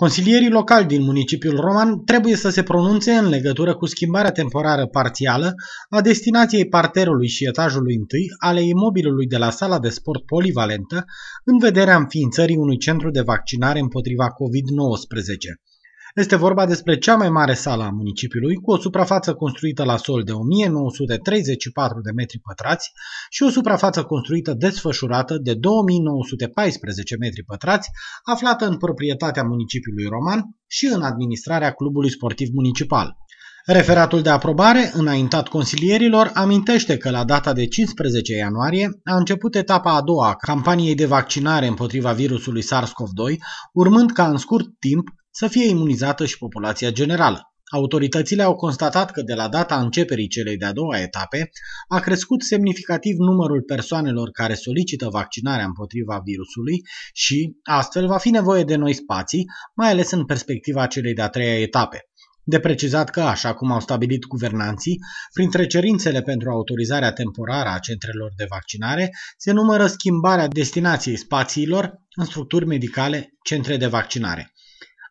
Consilierii locali din municipiul roman trebuie să se pronunțe în legătură cu schimbarea temporară parțială a destinației parterului și etajului întâi ale imobilului de la sala de sport polivalentă în vederea înființării unui centru de vaccinare împotriva COVID-19. Este vorba despre cea mai mare sală a municipiului, cu o suprafață construită la sol de 1934 de metri pătrați și o suprafață construită desfășurată de 2914 metri pătrați, aflată în proprietatea municipiului roman și în administrarea clubului sportiv municipal. Referatul de aprobare, înaintat consilierilor, amintește că la data de 15 ianuarie a început etapa a doua a campaniei de vaccinare împotriva virusului SARS-CoV-2, urmând ca în scurt timp să fie imunizată și populația generală. Autoritățile au constatat că de la data începerii celei de-a doua etape a crescut semnificativ numărul persoanelor care solicită vaccinarea împotriva virusului și astfel va fi nevoie de noi spații, mai ales în perspectiva celei de-a treia etape. De precizat că, așa cum au stabilit guvernanții, printre cerințele pentru autorizarea temporară a centrelor de vaccinare se numără schimbarea destinației spațiilor în structuri medicale, centre de vaccinare.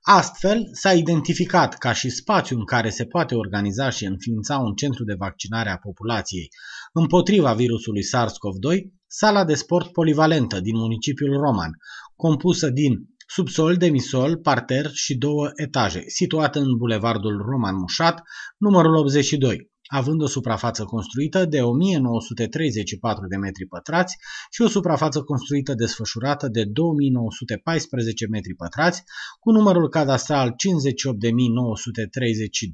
Astfel, s-a identificat ca și spațiu în care se poate organiza și înființa un centru de vaccinare a populației împotriva virusului SARS-CoV-2 sala de sport polivalentă din municipiul Roman, compusă din subsol, demisol, parter și două etaje, situată în bulevardul Roman Mușat, numărul 82, având o suprafață construită de 1934 de metri pătrați și o suprafață construită desfășurată de 2914 metri pătrați, cu numărul cadastral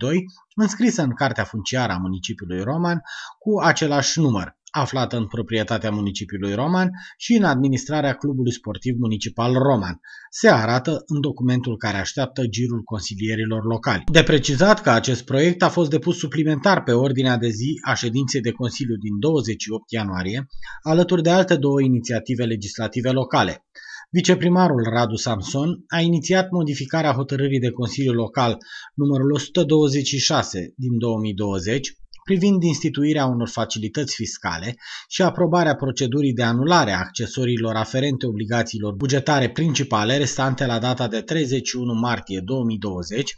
58.932, înscrisă în Cartea Funciară a municipiului Roman cu același număr, aflată în proprietatea municipiului Roman și în administrarea Clubului Sportiv Municipal Roman. Se arată în documentul care așteaptă girul consilierilor locali. De precizat că acest proiect a fost depus suplimentar pe ordinea de zi a ședinței de Consiliu din 28 ianuarie, alături de alte două inițiative legislative locale. Viceprimarul Radu Samson a inițiat modificarea hotărârii de Consiliu Local numărul 126 din 2020, privind instituirea unor facilități fiscale și aprobarea procedurii de anulare a accesoriilor aferente obligațiilor bugetare principale restante la data de 31 martie 2020,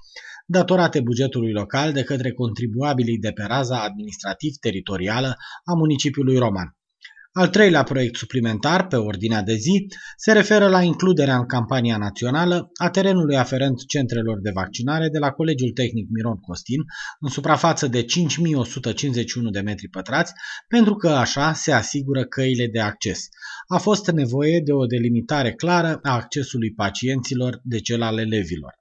datorate bugetului local de către contribuabilii de pe raza administrativ-teritorială a municipiului Roman. Al treilea proiect suplimentar, pe ordinea de zi, se referă la includerea în campania națională a terenului aferent centrelor de vaccinare de la Colegiul Tehnic Miron Costin, în suprafață de 5151 de metri pătrați, pentru că așa se asigură căile de acces. A fost nevoie de o delimitare clară a accesului pacienților de cel al elevilor.